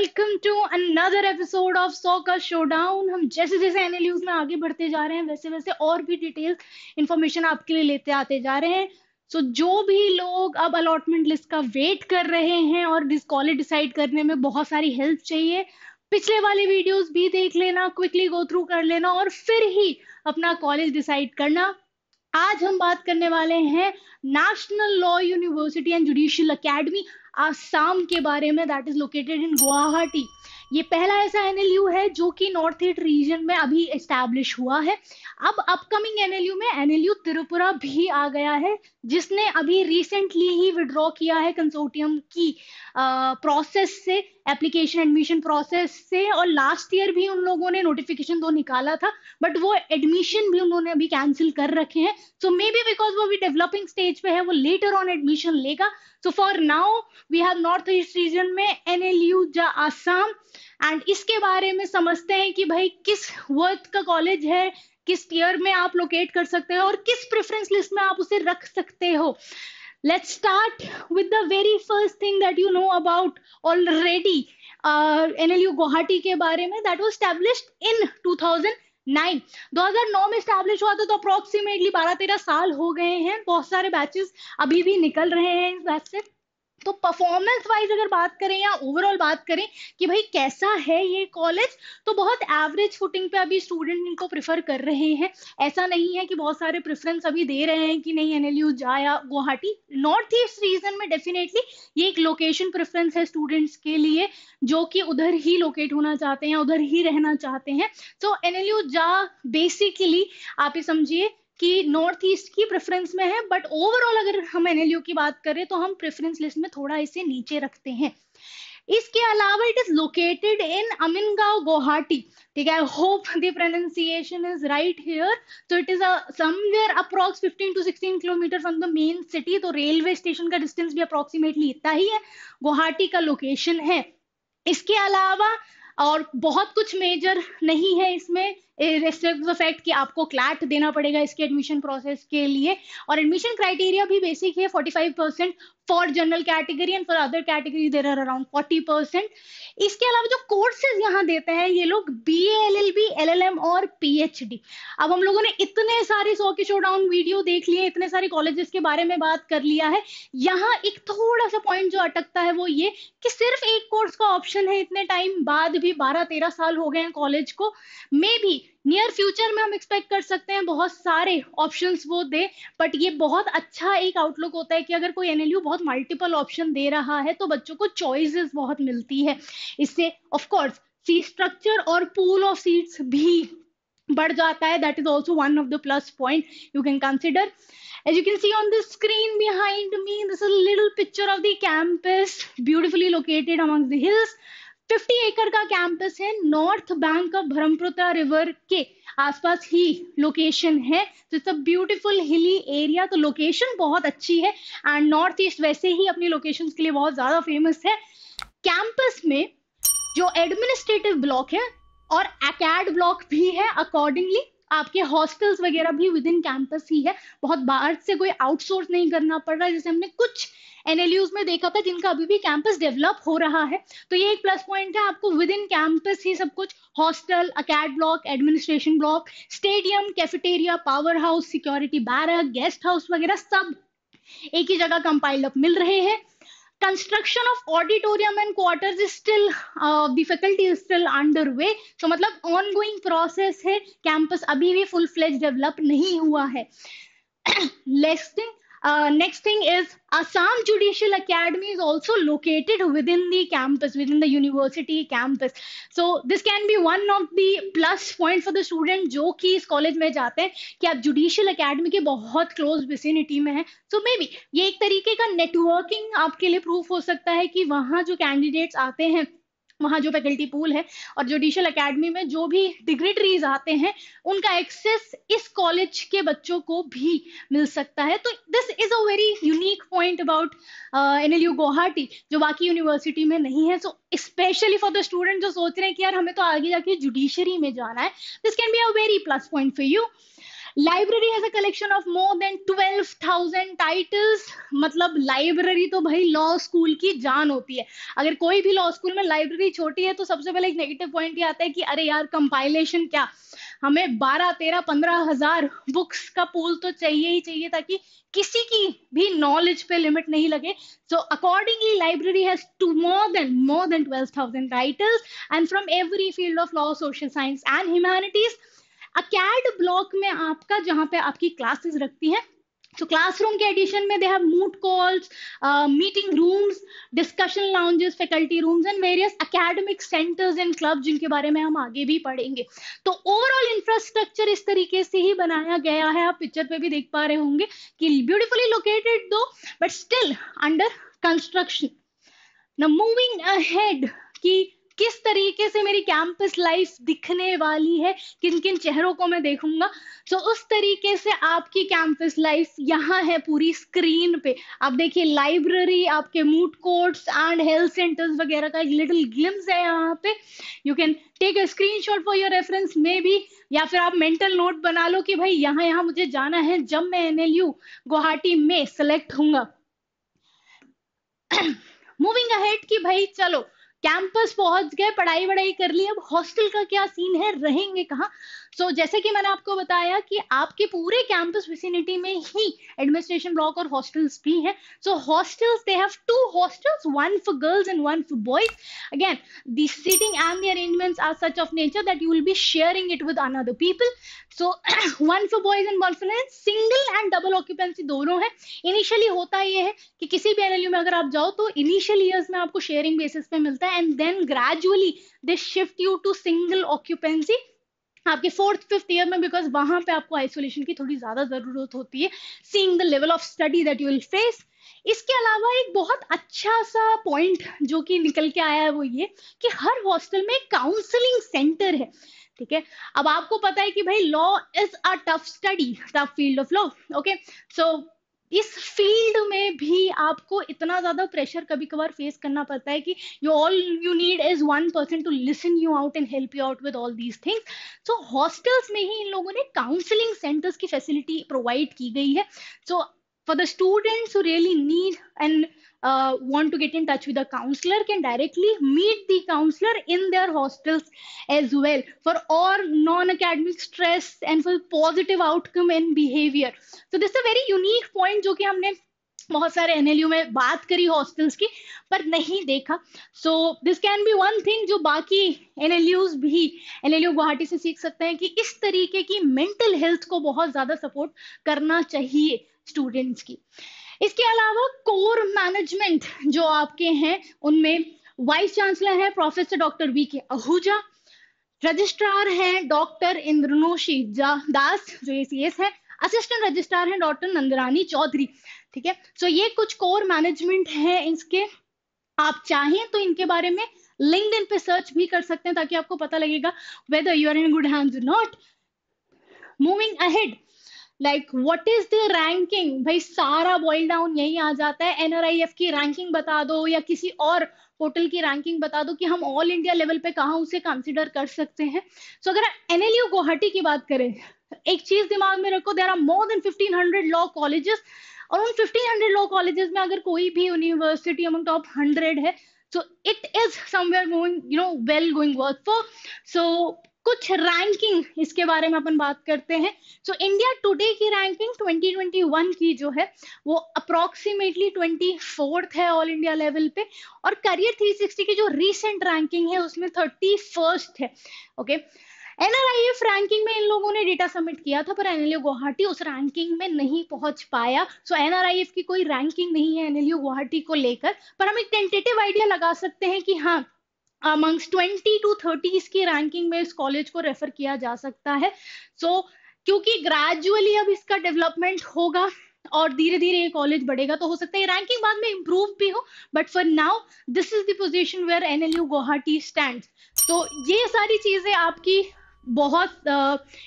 Welcome to another episode of showdown हम जैसे जैसे एनाल्यूज में आगे बढ़ते जा रहे हैं वैसे वैसे और भी डिटेल्स इंफॉर्मेशन आपके लिए लेते आते जा रहे हैं सो so, जो भी लोग अब अलॉटमेंट लिस्ट का वेट कर रहे हैं और डिस कॉलेज डिसाइड करने में बहुत सारी हेल्प चाहिए पिछले वाले वीडियोस भी देख लेना क्विकली गो थ्रू कर लेना और फिर ही अपना कॉलेज डिसाइड करना आज हम बात करने वाले हैं national law university and judicial academy Assam के बारे में that is located in Guwahati ये पहला ऐसा एनएलयू है जो कि नॉर्थ ईस्ट रीजन में अभी एस्टैब्लिश हुआ है अब अपकमिंग एनएलयू में एनएलयू त्रिपुरा भी आ गया है जिसने अभी रिसेंटली ही विड्रॉ किया है कंसोर्टियम की प्रोसेस से एप्लीकेशन एडमिशन प्रोसेस से और लास्ट ईयर भी उन लोगों ने नोटिफिकेशन तो निकाला था बट वो एडमिशन भी उन्होंने अभी कैंसिल कर रखे हैं सो मे बी बिकॉज वो अभी डेवलपिंग स्टेज पे है वो लेटर ऑन एडमिशन लेगा so for now we have north east region में एन एल यू जा आसाम एंड इसके बारे में समझते हैं कि भाई किस वर्थ का कॉलेज है किस टीयर में आप लोकेट कर सकते हो और किस प्रेफरेंस लिस्ट में आप उसे रख सकते हो let start with the very first thing that you know about already N L U Guwahati के बारे में that was established in two thousand nine 2009 में स्टैब्लिश हुआ था तो अप्रोक्सीमेटली बारह तेरह साल हो गए हैं बहुत सारे बैचेस अभी भी निकल रहे हैं इस बैच से तो परफॉर्मेंस वाइज अगर बात करें या ओवरऑल बात करें कि भाई कैसा है ये कॉलेज तो बहुत एवरेज फुटिंग पे अभी स्टूडेंट इनको प्रेफर कर रहे हैं ऐसा नहीं है कि बहुत सारे प्रेफरेंस अभी दे रहे हैं कि नहीं एन जाया गुवाहाटी नॉर्थ ईस्ट रीजन में डेफिनेटली ये एक लोकेशन प्रेफरेंस है स्टूडेंट्स के लिए जो कि उधर ही लोकेट होना चाहते हैं उधर ही रहना चाहते हैं तो एन जा बेसिकली आप ये समझिए कि नॉर्थ ईस्ट की प्रेफरेंस में है बट ओवरऑल अगर हम एनएलयू की बात करें तो हम प्रेफरेंस लिस्ट में थोड़ा इसे नीचे रखते हैं इसके अलावा it is located in Amingaon Guwahati ठीक है I hope the pronunciation is right here तो it is somewhere approx 15 to 16 kilometre from the main city तो रेलवे स्टेशन का डिस्टेंस भी अप्रोक्सीमेटली इतना ही है गुवाहाटी का लोकेशन है इसके अलावा और बहुत कुछ मेजर नहीं है इसमें रेस्ट्रिक्ट फैक्ट कि आपको क्लैट देना पड़ेगा इसके एडमिशन प्रोसेस के लिए और एडमिशन क्राइटेरिया भी बेसिक है 45 percent for general category and for other category there are around forty percent इसके अलावा जो कोर्सेज यहाँ देते हैं ये लोग B L L B L L M और पी एच डी अब हम लोगों ने इतने सारे सौ के शो डाउन वीडियो देख लिए इतने सारे कॉलेजेस के बारे में बात कर लिया है यहाँ एक थोड़ा सा पॉइंट जो अटकता है वो ये कि सिर्फ एक कोर्स का ऑप्शन है इतने टाइम बाद भी बारह तेरह साल हो गए हैं कॉलेज को मे भी नियर फ्यूचर में हम एक्सपेक्ट कर सकते हैं बहुत सारे ऑप्शन वो दे बट ये बहुत अच्छा एक आउटलुक होता है कि अगर कोई एनएलयू बहुत मल्टीपल ऑप्शन दे रहा है तो बच्चों को चॉइसेस बहुत मिलती है इससे ऑफकोर्स सी स्ट्रक्चर और पूल ऑफ सीट्स भी बढ़ जाता है that is also one of the plus point you can consider as you can see on the screen behind me this little picture of the campus beautifully located amongst the hills 50 एकड़ का campus है north bank of Brahmaputra river के आसपास ही location है तो it's a beautiful hilly area तो location बहुत अच्छी है एंड नॉर्थ ईस्ट वैसे ही अपनी लोकेशन के लिए बहुत ज्यादा फेमस है कैंपस में जो एडमिनिस्ट्रेटिव ब्लॉक है और अकेड ब्लॉक भी है अकॉर्डिंगली आपके हॉस्टल्स वगैरह भी विद इन कैंपस ही है बहुत बाहर से कोई आउटसोर्स नहीं करना पड़ रहा है जैसे हमने कुछ एनएलयूज में देखा था जिनका अभी भी कैंपस डेवलप हो रहा है तो ये एक प्लस पॉइंट है आपको विद इन कैंपस ही सब कुछ hostel acad block administration block stadium cafeteria power house security barrack guest house वगैरह सब एक ही जगह कंपाइल अप मिल रहे हैं construction of auditorium and is still faculty is still under way so मतलब गोइंग प्रोसेस है कैंपस अभी भी फुल फ्लेज डेवलप नहीं हुआ है लेस्टिंग next thing is Assam judicial academy is also located within the campus within the university campus so this can be one of the plus point for the student जो कि इस college में जाते हैं कि आप जुडिशियल अकेडमी के बहुत क्लोज विसिनिटी में है सो मे बी ये एक तरीके का नेटवर्किंग आपके लिए प्रूफ हो सकता है कि वहां जो कैंडिडेट्स आते हैं वहाँ जो फैकल्टी पूल है और जुडिशल एकेडमी में जो भी डिग्रीटरीज आते हैं उनका एक्सेस इस कॉलेज के बच्चों को भी मिल सकता है तो this is a very unique point about N L U Guwahati जो बाकी यूनिवर्सिटी में नहीं है so specially for the student जो सोच रहे हैं कि यार हमें तो आगे जाके जुडिशरी में जाना है this can be a very plus point for you library has a collection of more than twelve thousand titles मतलब लाइब्रेरी तो भाई लॉ स्कूल की जान होती है अगर कोई भी लॉ स्कूल में लाइब्रेरी छोटी है तो सबसे पहले एक नेगेटिव पॉइंट ये आता है कि अरे यार कंपाइलेशन क्या हमें बारह तेरह पंद्रह हजार बुक्स का पूल तो चाहिए ही चाहिए ताकि किसी की भी नॉलेज पे लिमिट नहीं लगे so accordingly library has to more than more than twelve thousand writers and from every field of law social science and humanities acad block में आपका जहां पे आपकी क्लासेस रखती हैं तो क्लासरूम के एडिशन में they have moot courts meeting rooms discussion lounges faculty rooms and various academic centres and club जिनके बारे में हम आगे भी पढ़ेंगे तो ओवरऑल इंफ्रास्ट्रक्चर इस तरीके से ही बनाया गया है आप पिक्चर पे भी देख पा रहे होंगे कि beautifully located though but still under construction moving ahead की किस तरीके से मेरी कैंपस लाइफ दिखने वाली है किन किन चेहरों को मैं देखूंगा सो so, उस तरीके से आपकी कैंपस लाइफ यहाँ है पूरी स्क्रीन पे आप देखिए लाइब्रेरी आपके moot courts and health centres वगैरह का एक लिटिल ग्लिम्स है यहाँ पे you can take a shot for your reference मे भी या फिर आप मेंटल नोट बना लो कि भाई यहाँ यहाँ मुझे जाना है जब मैं एन एल यू गुवाहाटी में सेलेक्ट हूंगा मूविंग अहेड की भाई चलो कैंपस पहुंच गए पढ़ाई वढ़ाई कर ली अब हॉस्टल का क्या सीन है रहेंगे कहाँ सो so, जैसे कि मैंने आपको बताया कि आपके पूरे कैंपस विसिनिटी में ही एडमिनिस्ट्रेशन ब्लॉक और हॉस्टल्स भी हैं so hostels they have two hostels one for girls and one for boys again the seating and the arrangements are such of nature that you will be sharing it with another people so one for boys and girls single and double occupancy दोनों है initially होता यह है कि किसी भी NLU में अगर आप जाओ तो इनिशियल ईयर्स में आपको शेयरिंग बेसिस पे मिलता है है and then gradually they shift you to single occupancy आपके फोर्थ फिफ्थ ईयर में बिकॉज वहां पे आपको आइसोलेशन की थोड़ी ज्यादा जरूरत होती है seeing the level of study that you will face इसके अलावा एक बहुत अच्छा सा पॉइंट जो कि निकल के आया है वो ये कि हर हॉस्टल में काउंसलिंग सेंटर है ठीक है अब आपको पता है कि भाई law is a tough study tough field of law okay so इस फील्ड में भी आपको इतना ज्यादा प्रेशर कभी कभार फेस करना पड़ता है कि you all you need is one person to listen you out and help you out with all these things so hostels में ही इन लोगों ने काउंसलिंग सेंटर्स की फैसिलिटी प्रोवाइड की गई है so so, for the students who really need and uh, want to get in touch with the counselor can directly meet the counselor in their hostels as well for all non-academic stress and for positive outcome and behavior so this is a very unique point jo ki humne बहुत सारे NLU में बात करी hostels की पर नहीं देखा so this can be one thing जो बाकी एनएलयूज भी एनएलयू गुवाहाटी से सीख सकते हैं कि इस तरीके की मेंटल हेल्थ को बहुत ज्यादा सपोर्ट करना चाहिए स्टूडेंट्स की इसके अलावा कोर मैनेजमेंट जो आपके हैं उनमें वाइस चांसलर है professor doctor V K Ahuja registrar है डॉक्टर इंद्रनोशी दास जो ए सी एस है असिस्टेंट रजिस्ट्रार है डॉक्टर नंदरानी चौधरी ठीक है सो ये कुछ कोर मैनेजमेंट है इसके आप चाहें तो इनके बारे में लिंकड पे सर्च भी कर सकते हैं ताकि आपको पता लगेगा whether you are in good hands not moving ahead like what is the ranking भाई सारा बॉइल डाउन यही आ जाता है एनआरआईएफ की रैंकिंग बता दो या किसी और पोर्टल की रैंकिंग बता दो कि हम ऑल इंडिया लेवल पे कहाँ उसे कंसिडर कर सकते हैं सो so, अगर एनएलयू गुवाहाटी की बात करें एक चीज दिमाग में रखो there are more than fifteen hundred law colleges और उन फिफ्टीन हंड्रेड लॉ कॉलेजेस में अगर कोई भी यूनिवर्सिटी अमंग टॉप हंड्रेड है so it is somewhere going you know well going work for so कुछ रैंकिंग इसके बारे में अपन बात करते हैं सो इंडिया टुडे की रैंकिंग 2021 की जो है वो अप्रोक्सीमेटली ट्वेंटी है ऑल इंडिया लेवल पे और करियर 360 की जो रीसेंट रैंकिंग है उसमें थर्टी फर्स्ट है ओके okay? एनआरआईएफ रैंकिंग में इन लोगों ने डेटा सबमिट किया था पर एनएलयू गुवाहाटी उस रैंकिंग में नहीं पहुंच पाया सो so, एनआरआईएफ की कोई रैंकिंग नहीं है एनएलयू गुवाहाटी को लेकर पर हम एक टेंटेटिव आइडिया लगा सकते हैं कि हाँ अमंग्स ट्वेंटी टू थर्टीज की रैंकिंग में इस कॉलेज को रेफर किया जा सकता है सो so, क्योंकि ग्रेजुअली अब इसका डेवलपमेंट होगा और धीरे धीरे ये कॉलेज बढ़ेगा तो हो सकता है रैंकिंग बाद में इंप्रूव भी हो but for now this is the position where NLU Guwahati stand तो ये सारी चीजें आपकी बहुत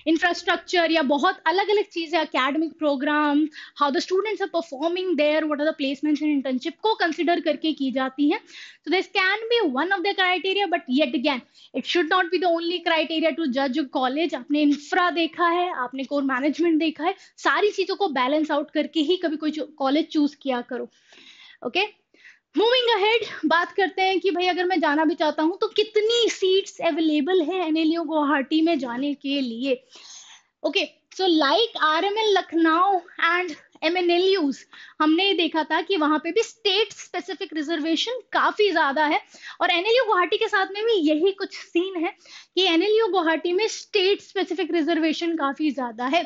इंफ्रास्ट्रक्चर uh, या बहुत अलग अलग चीज़ें academic programme how the students are performing there what are the placements and internship को कंसिडर करके की जाती हैं so this can be one of the criteria but yet again it should not be the only criteria to जज college आपने infra देखा है आपने कोर मैनेजमेंट देखा है सारी चीज़ों को बैलेंस आउट करके ही कभी कोई कॉलेज चूज किया करो ओके okay? मूविंग अहेड बात करते हैं कि भाई अगर मैं जाना भी चाहता हूं तो कितनी सीट्स अवेलेबल है एनएलयू गुवाहाटी में जाने के लिए okay so like R M L Lucknow and M N L Us हमने ये देखा था कि वहां पे भी स्टेट स्पेसिफिक रिजर्वेशन काफी ज्यादा है और एनएलयू e गुवाहाटी के साथ में भी यही कुछ सीन है कि एनएलयू e गुवाहाटी में स्टेट स्पेसिफिक रिजर्वेशन काफी ज्यादा है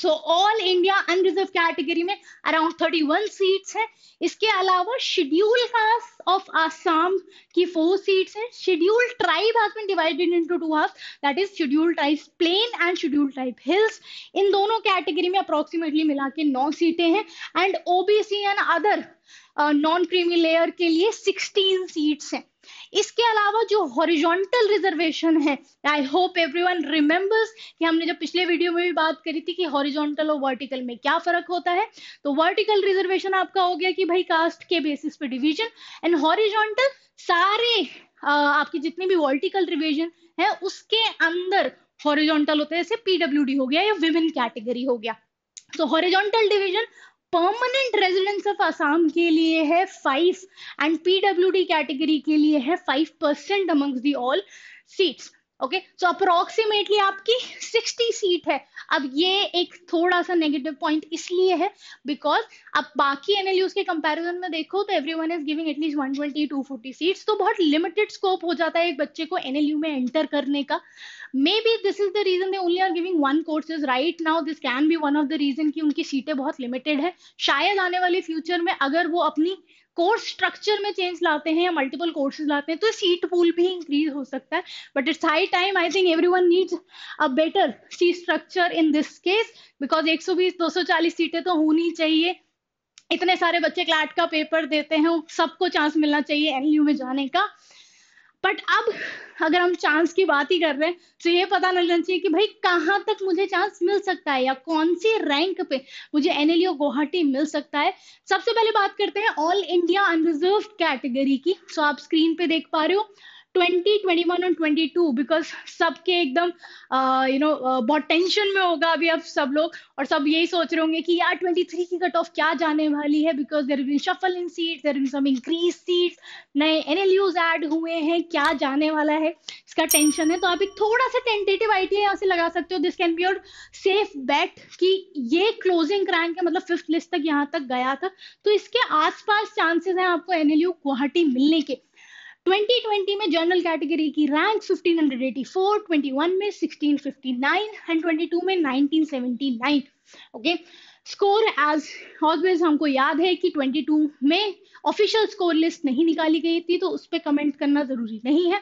so all India unreserved category में अराउंड थर्टी वन सीट है इसके अलावा शेड्यूल कास्ट ऑफ आसाम की फोर सीट है शेड्यूल ट्राइब हैज में divided into two half that is schedule tribe plain and schedule tribe hills इन दोनों कैटेगरी में अप्रोक्सीमेटली मिला के नौ सीटें हैं and OBC and other non creamy layer के लिए 16 सीट्स हैं इसके अलावा जो हॉरिजॉन्टल रिजर्वेशन है आई होप एवरीवन रिमेंबर्स कि हमने जब पिछले वीडियो में भी बात करी थी कि हॉरिजॉन्टल और वर्टिकल में क्या फर्क होता है तो वर्टिकल रिजर्वेशन आपका हो गया कि भाई कास्ट के बेसिस पे डिवीजन एंड हॉरिजॉन्टल सारे आ, आपकी जितनी भी वर्टिकल रिविजन है उसके अंदर हॉरिजॉन्टल होते हैं जैसे पीडब्ल्यू हो गया या विमेन कैटेगरी हो गया तो horizontal division permanent residence of Assam के लिए है फाइव एंड पीडब्ल्यूडी कैटेगरी के लिए है five percent amongst the all seats okay so approximately आपकी सिक्सटी सीट है अब ये एक थोड़ा सा नेगेटिव पॉइंट इसलिए है बिकॉज अब बाकी एनएलयूज के कंपैरिजन में देखो तो everyone is giving at least one twenty to forty seats तो बहुत लिमिटेड स्कोप हो जाता है एक बच्चे को एनएलयू में एंटर करने का maybe this is the reason they only are giving one courses right now this can be one of the reason कि उनकी सीटें बहुत limited hai shayad aane wale future mein agar wo apni course structure में change लाते हैं या multiple courses लाते हैं तो सीट पूल भी इंक्रीज हो सकता है but it's high time I think everyone needs a better seat structure in this case because 120 240 सीटें तो होनी चाहिए इतने सारे बच्चे क्लाट का पेपर देते हैं सबको चांस मिलना चाहिए एनयू में जाने का बट अब अगर हम चांस की बात ही कर रहे हैं तो ये पता लगना चाहिए कि भाई कहाँ तक मुझे चांस मिल सकता है या कौन सी रैंक पे मुझे एनएलओ गुवाहाटी e मिल सकता है सबसे पहले बात करते हैं ऑल इंडिया अनरिजर्व कैटेगरी की सो आप स्क्रीन पे देख पा रहे हो ट्वेंटी ट्वेंटी वन और ट्वेंटी टू बिकॉज सबके एकदम यू नो बहुत टेंशन में होगा अभी अब सब लोग और सब यही सोच रहे होंगे कि यार ट्वेंटी थ्री की कट ऑफ क्या जाने वाली है because there shuffle in seat there some increase seat नए एन एल यूज एड हुए हैं क्या जाने वाला है इसका टेंशन है तो आप एक थोड़ा सा टेंटेटिव आइडिया यहाँ से लगा सकते हो this can be your safe bet कि ये क्लोजिंग रैंक है मतलब फिफ्थ लिस्ट तक यहाँ तक गया था तो इसके आसपास चांसेस हैं आपको एनएलयू गुवाहाटी मिलने के 2020 में जनरल कैटेगरी की रैंक 1584, 21 में 1659, 122 में 1979, ओके स्कोर एज ऑलवेज हमको याद है कि 22 में ऑफिशियल स्कोर लिस्ट नहीं निकाली गई थी तो उस पर कमेंट करना जरूरी नहीं है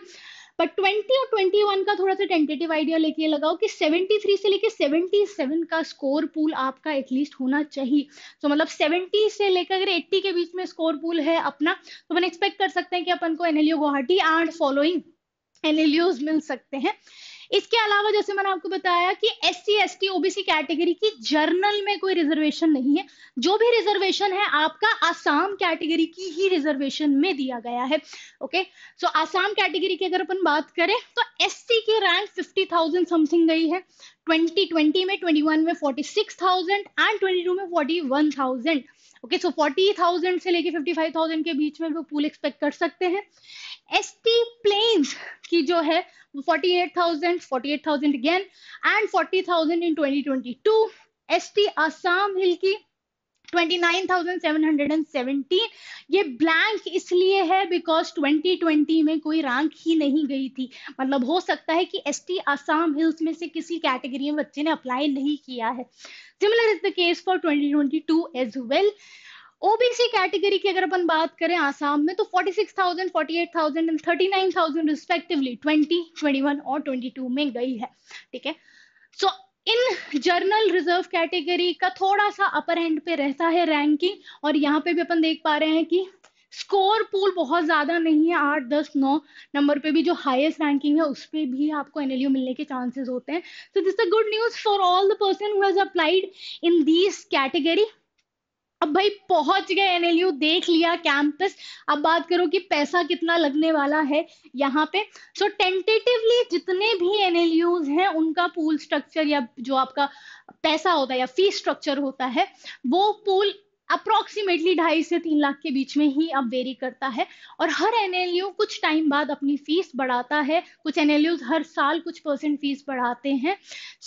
बट ट्वेंटी और वन का थोड़ा सा टेंटेटिव आइडिया लेके लगाओ कि थ्री से लेके सेवन का स्कोर पूल आपका एटलीस्ट होना चाहिए तो so, मतलब सेवेंटी से लेकर अगर एट्टी के बीच में स्कोर पूल है अपना तो अपन एक्सपेक्ट कर सकते हैं कि अपन को NLU Guwahati and following NLUs मिल सकते हैं इसके अलावा जैसे मैंने आपको बताया कि S C S T OBC category की जर्नल में कोई रिजर्वेशन नहीं है जो भी रिजर्वेशन है आपका आसाम कैटेगरी की ही रिजर्वेशन में दिया गया है ओके सो आसाम कैटेगरी की अगर अपन बात करें तो एस की रैंक फिफ्टी थाउजेंड समथिंग गई है ट्वेंटी में ट्वेंटी वन में forty six thousand and twenty two में forty one thousand okay so forty thousand से लेके फिफ्टी फाइव थाउजेंड के बीच में वो पूल एक्सपेक्ट कर सकते हैं एस टी प्लेन्स की जो है forty eight thousand forty eight thousand again and forty thousand in twenty twenty two S T Assam hill की 29,717 ये ब्लैंक इसलिए है बिकॉज 2020 में कोई रैंक ही नहीं गई थी मतलब हो सकता है कि एस टी आसाम हिल्स में से किसी कैटेगरी में बच्चे ने अप्लाई नहीं किया है similar is the case for 2022 as well OBC category की अगर अपन बात करें आसाम में तो 46,000, 48,000 एंड 39,000 रिस्पेक्टिवली 20, 21 और 22 में गई है ठीक है so so, in general reserve category का थोड़ा सा अपर एंड पे रहता है रैंकिंग और यहाँ पे भी अपन देख पा रहे हैं कि स्कोर पूल बहुत ज़्यादा नहीं है आठ दस नौ नंबर पे भी जो हाईएस्ट रैंकिंग है उस पर भी आपको एन मिलने के चांसेस होते हैं so this a good news for all the person who has applied in these category अब भाई पहुंच गए एनएलयू देख लिया कैंपस अब बात करो कि पैसा कितना लगने वाला है यहाँ पे सो टेंटेटिवली जितने भी एनएलयूज हैं उनका पूल स्ट्रक्चर या जो आपका पैसा होता है या फीस स्ट्रक्चर होता है वो पूल अप्रोक्सीमेटली ढाई से तीन लाख के बीच में ही अब वेरी करता है और हर एन कुछ टाइम बाद अपनी फीस बढ़ाता है कुछ एन हर साल कुछ परसेंट फीस बढ़ाते हैं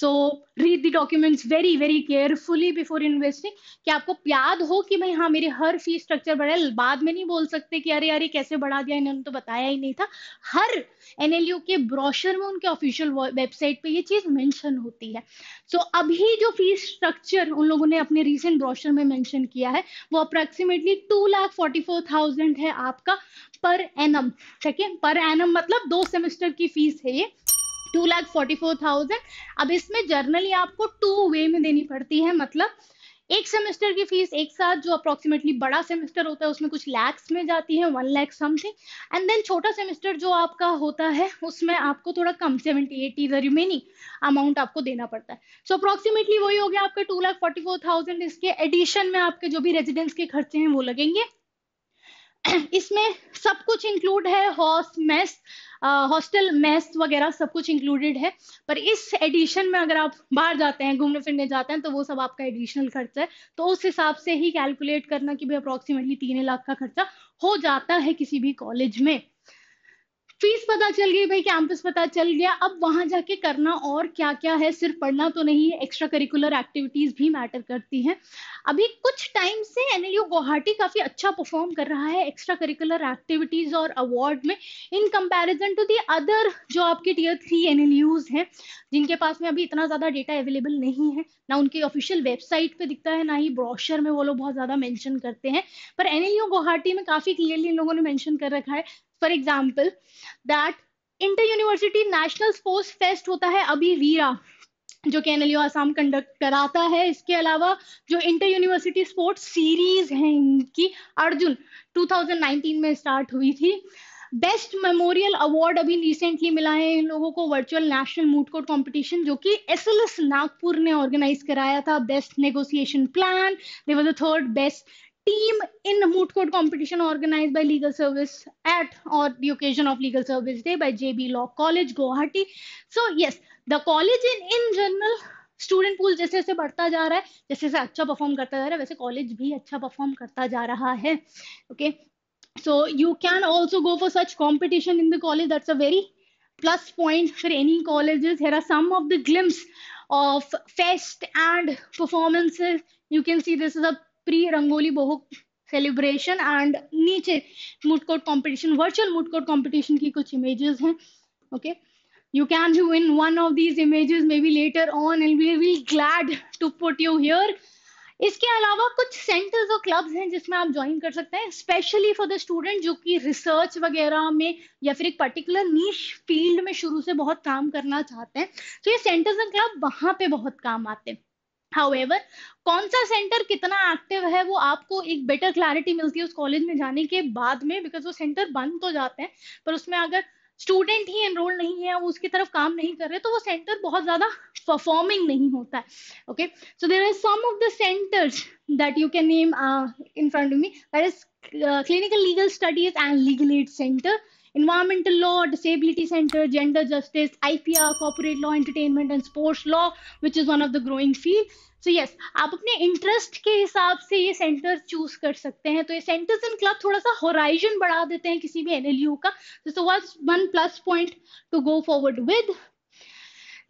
so read the documents very very carefully before investing कि आपको याद हो कि भाई हाँ मेरे हर फीस स्ट्रक्चर बढ़ा है बाद में नहीं बोल सकते कि अरे अरे कैसे बढ़ा दिया इन्होंने तो बताया ही नहीं था हर एन के ब्रोशर में उनके ऑफिशियल वेबसाइट पर यह चीज़ मैंशन होती है सो so, अभी जो फीस स्ट्रक्चर उन लोगों ने अपने रिसेंट ब्रोशर में मैंशन किया किया है वो approximately two lakh forty four thousand है आपका पर एनम ठीक है पर एनम मतलब दो सेमेस्टर की फीस है ये two lakh forty four thousand अब इसमें जर्नली आपको टू वे में देनी पड़ती है मतलब एक सेमेस्टर की फीस एक साथ जो अप्रोक्सीमेटली बड़ा सेमेस्टर होता है उसमें कुछ लैक्स में जाती है one lakh something and then छोटा सेमेस्टर जो आपका होता है उसमें आपको थोड़ा कम seventy eighty is remaining amount आपको देना पड़ता है सो अप्रोक्सीमेटली वही हो गया आपका two lakh forty four thousand इसके एडिशन में आपके जो भी रेजिडेंस के खर्चे हैं वो लगेंगे इसमें सब कुछ इंक्लूड है हॉस मेस हॉस्टल मेस वगैरह सब कुछ इंक्लूडेड है पर इस एडिशन में अगर आप बाहर जाते हैं घूमने फिरने जाते हैं तो वो सब आपका एडिशनल खर्चा है तो उस हिसाब से ही कैलकुलेट करना कि भाई अप्रोक्सीमेटली तीन लाख का खर्चा हो जाता है किसी भी कॉलेज में फीस पता चल गई भाई कैंपस पता चल गया अब वहां जाके करना और क्या क्या है सिर्फ पढ़ना तो नहीं है एक्स्ट्रा करिकुलर एक्टिविटीज भी मैटर करती हैं अभी कुछ टाइम से एनएलयू गुवाहाटी काफी अच्छा परफॉर्म कर रहा है एक्स्ट्रा करिकुलर एक्टिविटीज और अवार्ड में in comparison to the other जो आपके टीयर थ्री एन हैं जिनके पास में अभी इतना ज़्यादा डेटा अवेलेबल नहीं है ना उनकी ऑफिशियल वेबसाइट पे दिखता है ना ही ब्रॉशर में वो लोग बहुत ज़्यादा मैंशन करते हैं पर एनएलयू गुवाहाटी में काफ़ी क्लियरली इन लोगों ने मैंशन कर रखा है for example that inter university national sports fest होता है अभी वीरा जो के एनएलयू आसाम कंडक्ट कराता है इसके अलावा जो इंटर यूनिवर्सिटी स्पोर्ट्स सीरीज है इनकी अर्जुन 2019 में स्टार्ट हुई थी बेस्ट मेमोरियल अवार्ड अभी रिसेंटली मिला है इन लोगों को virtual national moot court competition जो कि एस एल एस नागपुर ने ऑर्गेनाइज कराया था best negotiation plan they was the third best team in the moot competition organise by legal service at और the occasion of legal service day by J B law college Guwahati so yes the college in in general student pool जैसे जैसे बढ़ता जा रहा है जैसे जैसे अच्छा परफॉर्म करता जा रहा है वैसे कॉलेज भी अच्छा परफॉर्म करता जा रहा है okay so you can also go for such competition in the college that's a very plus point for any college here are some of the glimpse of fest and performances you can see this is a pre Rongali Bihu celebration and नीचे moot competition virtual moot competition की कुछ images हैं okay okay? you can do in one of these images maybe later on and we will glad to put you here इसके अलावा कुछ centres और clubs हैं जिसमें आप ज्वाइन कर सकते हैं स्पेशली फॉर द स्टूडेंट जो कि रिसर्च वगैरह में या फिर एक पर्टिकुलर नीच फील्ड में शुरू से बहुत काम करना चाहते हैं तो ये सेंटर्स एंड क्लब वहां पे बहुत काम आते हैं However, कौन सा सेंटर कितना एक्टिव है वो आपको एक बेटर क्लैरिटी मिलती है उस कॉलेज में जाने के बाद में बिकॉज वो सेंटर बंद तो जाते हैं पर उसमें अगर स्टूडेंट ही एनरोल नहीं है वो उसकी तरफ काम नहीं कर रहे तो वो सेंटर बहुत ज्यादा परफॉर्मिंग नहीं होता है okay so there are some of the centres that you can name in front of me that is clinical legal studies and legal aid centre environmental law, disability center, gender justice, IPR, corporate law, entertainment and sports law, which is one of the growing field. So so yes yes, आप अपने interest के हिसाब से ये centre choose कर सकते हैं तो ये सेंटर्स एंड क्लब थोड़ा सा होराइजन बढ़ा देते हैं किसी भी एनएलयू का so was one plus point to go forward with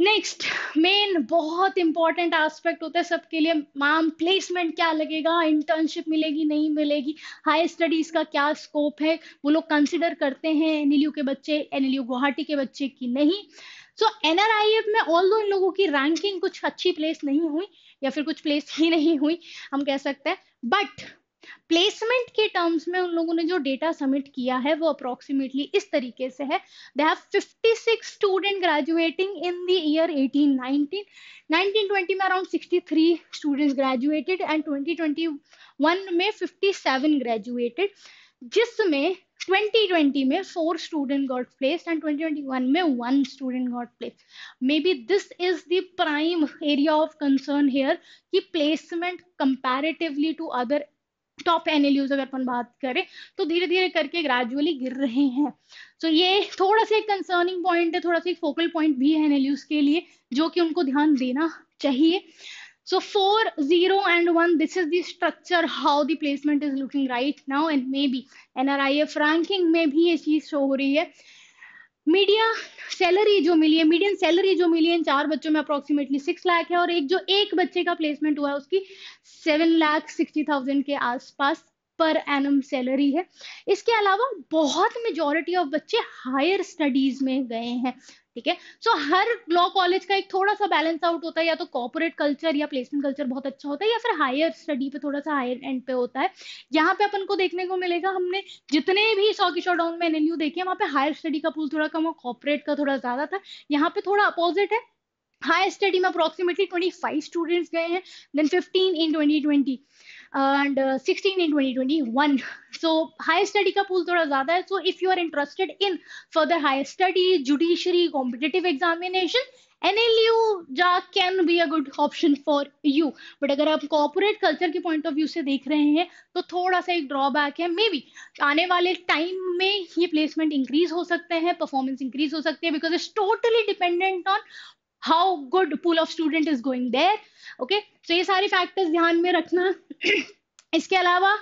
next main बहुत इंपॉर्टेंट एस्पेक्ट होता है सबके लिए मैम प्लेसमेंट क्या लगेगा इंटर्नशिप मिलेगी नहीं मिलेगी हायर स्टडीज का क्या स्कोप है वो लोग कंसिडर करते हैं एन के बच्चे एन गुवाहाटी के बच्चे की नहीं सो एन में ऑल दो इन लोगों की रैंकिंग कुछ अच्छी प्लेस नहीं हुई या फिर कुछ प्लेस ही नहीं हुई हम कह सकते हैं बट प्लेसमेंट के टर्म्स में उन लोगों ने जो डेटा सबमिट किया है वो अप्रोक्सीमेटली इस तरीके से है they have 56 student graduating in the year 1819 1920 में अराउंड 63 स्टूडेंट्स ग्रेजुएटेड एंड 2021 में 57 ग्रेजुएटेड जिसमें 2020 में four student got place and 2021 में one student got place may be this is the prime area of concern here कि placement comparatively to other top NLUs अगर अपन बात करें तो धीरे धीरे करके ग्रेजुअली गिर रहे हैं सो so, ये थोड़ा सा एक कंसर्निंग पॉइंट है थोड़ा सा एक फोकल पॉइंट भी है एनएलयूज के लिए जो कि उनको ध्यान देना चाहिए so one this is and structure how the placement is looking right now and may be N R I F ranking में भी ये चीज शो हो रही है मीडिया सैलरी जो मिली है मीडियम सैलरी जो मिली है इन चार बच्चों में अप्रोक्सीमेटली सिक्स लाख है और एक जो एक बच्चे का प्लेसमेंट हुआ है उसकी सेवन लाख सिक्सटी थाउजेंड के आसपास पर एनम सैलरी है इसके अलावा बहुत मेजोरिटी ऑफ बच्चे हायर स्टडीज में गए हैं ठीक है सो हर लॉ कॉलेज का एक थोड़ा सा बैलेंस आउट होता है या तो कॉपोरेट कल्चर या प्लेसमेंट कल्चर बहुत अच्छा होता है या फिर हायर स्टडी पे थोड़ा सा हायर एंड पे होता है यहाँ पे अपन को देखने को मिलेगा हमने जितने भी सौ किशोर डाउन में एनएलयू देखे वहाँ पे हायर स्टडी का पुल थोड़ा कम और कॉपोरेट का थोड़ा ज्यादा था यहाँ पे थोड़ा अपोजिट है हायर स्टडी में अप्रोक्सीमेटली ट्वेंटी फाइव स्टूडेंट्स गए हैं then fifteen in twenty twenty and sixteen in twenty twenty one so higher study का study थोड़ा ज्यादा है so if you are interested in further higher study judiciary competitive examination N L U जा can be a good option for you but अगर आप corporate culture के point of view से देख रहे हैं तो थोड़ा सा एक ड्रॉबैक है मे बी आने वाले टाइम में ये प्लेसमेंट इंक्रीज हो सकते हैं परफॉर्मेंस इंक्रीज हो सकते हैं because it's totally dependent on how good pool of student is going there okay so ये सारे factors ध्यान में रखना इसके अलावा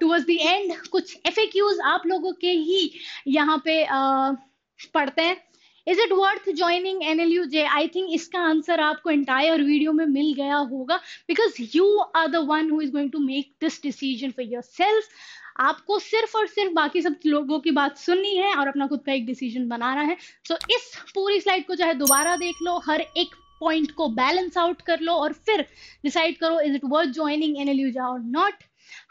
टुवर्ड्स द एंड कुछ एफ आप लोगों के ही यहाँ पे uh, पढ़ते हैं is it worth joining N L U J I think इसका आंसर आपको एंटायर वीडियो में मिल गया होगा because you are the one who is going to make this decision for yourself आपको सिर्फ और सिर्फ बाकी सब लोगों की बात सुननी है और अपना खुद का एक डिसीजन बनाना है सो so, इस पूरी स्लाइड को चाहे दोबारा देख लो हर एक पॉइंट को बैलेंस आउट कर लो और फिर डिसाइड करो is it worth joining NLUJA और not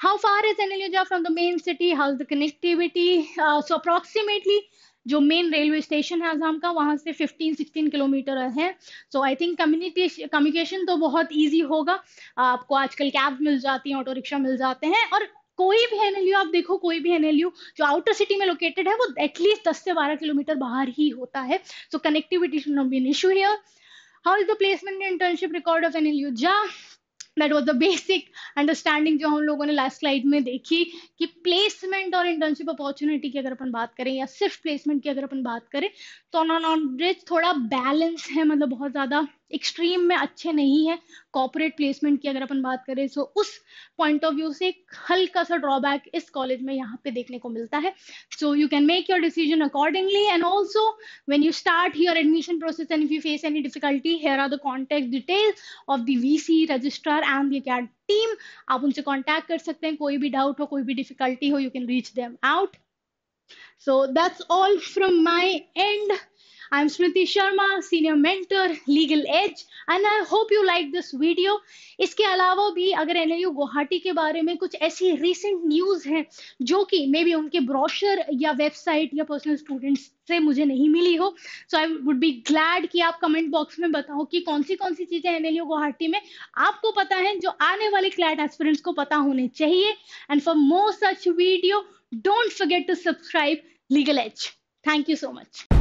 how far is Aniluja from the main city how is the connectivity so approximately जो मेन रेलवे स्टेशन है आजाम का वहां से 15-16 किलोमीटर है so I think communication communication तो बहुत इजी होगा uh, आपको आजकल कैब मिल जाती है ऑटो रिक्शा मिल जाते हैं और कोई भी एनएलयू आप देखो कोई भी एनएलयू जो आउटर सिटी में लोकेटेड है वो एटलीस्ट दस से बारह किलोमीटर बाहर ही होता है so connectivity should not be an issue here how is the placement internship record of NLUJA that was the basic understanding जो हम लोगों ने लास्ट स्लाइड में देखी कि प्लेसमेंट और इंटर्नशिप अपॉर्चुनिटी की अगर अपन बात करें या सिर्फ प्लेसमेंट की अगर अपन बात करें तो ऑन ऑनरेज थोड़ा बैलेंस है मतलब बहुत ज़्यादा एक्सट्रीम में अच्छे नहीं है कॉपोरेट प्लेसमेंट की अगर अपन बात करें सो उस पॉइंट ऑफ व्यू से एक हल्का सा ड्रॉबैक इस कॉलेज में यहाँ पे देखने को मिलता है so you can make your decision accordingly and also when you start your admission process and if you face any difficulty here are the contact detail of the V C registrar and the team आप उनसे contact कर सकते हैं कोई भी doubt हो कोई भी डिफिकल्टी हो you can reach them out So that's all from my end. I'm Smriti Sharma, senior mentor, Legal Edge, and I hope you like this video. इसके अलावा भी अगर एन गुवाहाटी के बारे में कुछ ऐसी recent news हैं जो कि मे बी उनके ब्रोशर या वेबसाइट या पर्सनल स्टूडेंट्स से मुझे नहीं मिली हो so I would be glad कि आप कमेंट बॉक्स में बताओ कि कौन सी कौन सी चीजें एनएलयू गुवाहाटी में आपको पता है जो आने वाले क्लैट एस्पिरेंट्स को पता होने चाहिए and for more such video Don't forget to subscribe Legal Edge. Thank you so much.